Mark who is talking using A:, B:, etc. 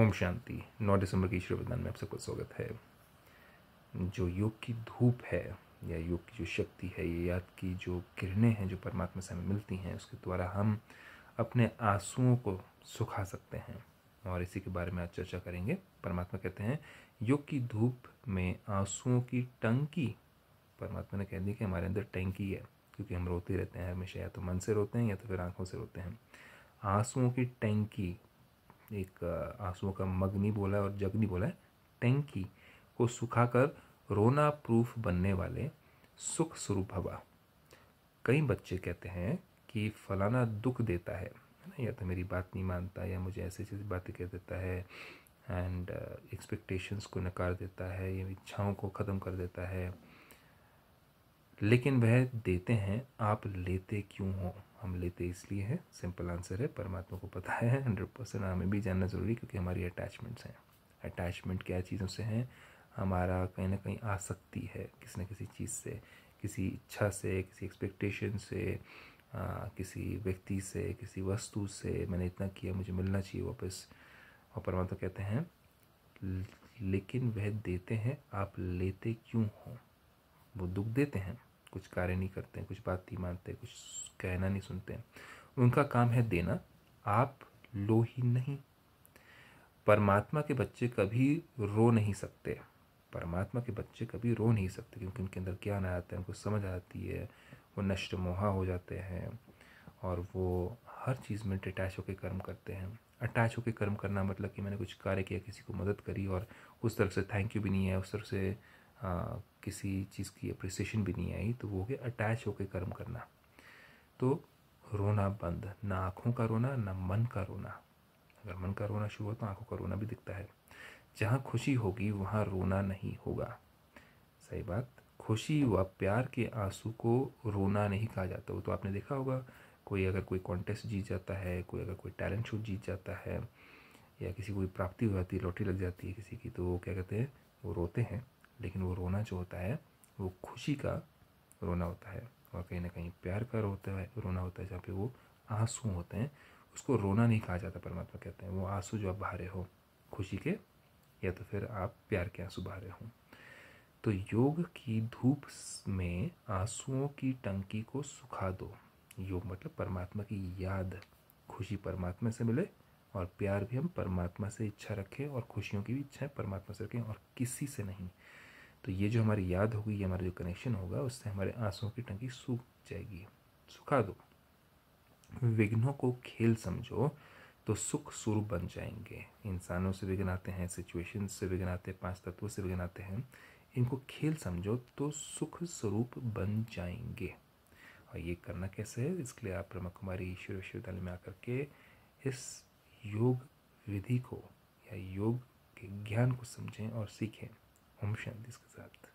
A: ओम शांति नौ दिसंबर की ईश्वर विधान में आप सबका स्वागत है जो योग की धूप है या योग की जो शक्ति है ये याद की जो किरणें हैं जो परमात्मा से हमें मिलती हैं उसके द्वारा हम अपने आंसुओं को सुखा सकते हैं और इसी के बारे में आज चर्चा करेंगे परमात्मा कहते हैं योग की धूप में आंसुओं की टंकी परमात्मा ने कह दी कि हमारे अंदर टंकी है क्योंकि हम रोते रहते हैं हमेशा या तो मन से रोते हैं या तो फिर आंखों से रोते हैं आंसुओं की टंकी एक आंसुओं का मग नहीं बोला है और जग नहीं बोला है टैंकी को सुखाकर रोना प्रूफ बनने वाले सुख स्वरूप हवा कई बच्चे कहते हैं कि फलाना दुख देता है ना या तो मेरी बात नहीं मानता या मुझे ऐसी ऐसी बातें कह देता है एंड एक्सपेक्टेशंस को नकार देता है या इच्छाओं को ख़त्म कर देता है लेकिन वह देते हैं आप लेते क्यों हो हम लेते इसलिए है सिंपल आंसर है परमात्मा को पता है हंड्रेड परसेंट हमें भी जानना ज़रूरी क्योंकि हमारी अटैचमेंट्स हैं अटैचमेंट क्या चीज़ों से हैं हमारा कहीं ना कहीं आसक्ति है किसी न किसी चीज़ से किसी इच्छा से किसी एक्सपेक्टेशन से आ, किसी व्यक्ति से किसी वस्तु से मैंने इतना किया मुझे मिलना चाहिए वापस और परमात्मा कहते हैं लेकिन वह देते हैं आप लेते क्यों हो वो दुख देते हैं कुछ कार्य नहीं करते हैं कुछ बात नहीं मानते कुछ कहना नहीं सुनते हैं उनका काम है देना आप लो ही नहीं परमात्मा के बच्चे कभी रो नहीं सकते परमात्मा के बच्चे कभी रो नहीं सकते क्योंकि उनके अंदर ज्ञान आ जाता है उनको समझ आती है वो नष्ट मोहा हो जाते हैं और वो हर चीज़ में डिटैच होकर कर्म करते हैं अटैच होकर कर्म करना मतलब कि मैंने कुछ कार्य किया किसी को मदद करी और उस तरफ से थैंक यू भी नहीं है उस तरफ से किसी चीज़ की अप्रिसिएशन भी नहीं आई तो वो हो गया अटैच होकर कर्म करना तो रोना बंद ना आँखों का रोना ना मन का रोना अगर मन का रोना शुरू हो तो आँखों का रोना भी दिखता है जहाँ खुशी होगी वहाँ रोना नहीं होगा सही बात खुशी व प्यार के आंसू को रोना नहीं कहा जाता वो तो आपने देखा होगा कोई अगर कोई कॉन्टेस्ट जीत जाता है कोई अगर कोई टैलेंट शो जीत जाता है या किसी कोई प्राप्ति हो जाती है लॉटरी लग जाती है किसी की तो वो क्या कहते हैं वो रोते हैं लेकिन वो रोना जो होता है वो खुशी का रोना होता है और कहीं ना कहीं प्यार का रोता है रोना होता है जहाँ पे वो आंसू होते हैं उसको रोना नहीं कहा जाता परमात्मा कहते हैं वो आंसू जो आप बहारे हो खुशी के या तो फिर आप प्यार के आंसू बहारे हों तो योग की धूप में आंसुओं की टंकी को सुखा दो योग मतलब परमात्मा की याद खुशी परमात्मा से मिले और प्यार भी हम परमात्मा से इच्छा रखें और खुशियों की भी इच्छाएं परमात्मा से रखें और किसी से नहीं तो ये जो हमारी याद होगी ये हमारा जो कनेक्शन होगा उससे हमारे आंसुओं की टंकी सूख जाएगी सुखा दो विघ्नों को खेल समझो तो सुख स्वरूप बन जाएंगे इंसानों से विघ्न आते हैं सिचुएशन से विघ्न आते हैं पांच तत्वों से विघ्न आते हैं इनको खेल समझो तो सुख स्वरूप बन जाएंगे और ये करना कैसे है इसके लिए आप ब्रह्मा कुमारी ईश्वर विश्वविद्यालय में आकर के इस योग विधि को या योग के ज्ञान को समझें और सीखें Vamos şimdi dikkat et.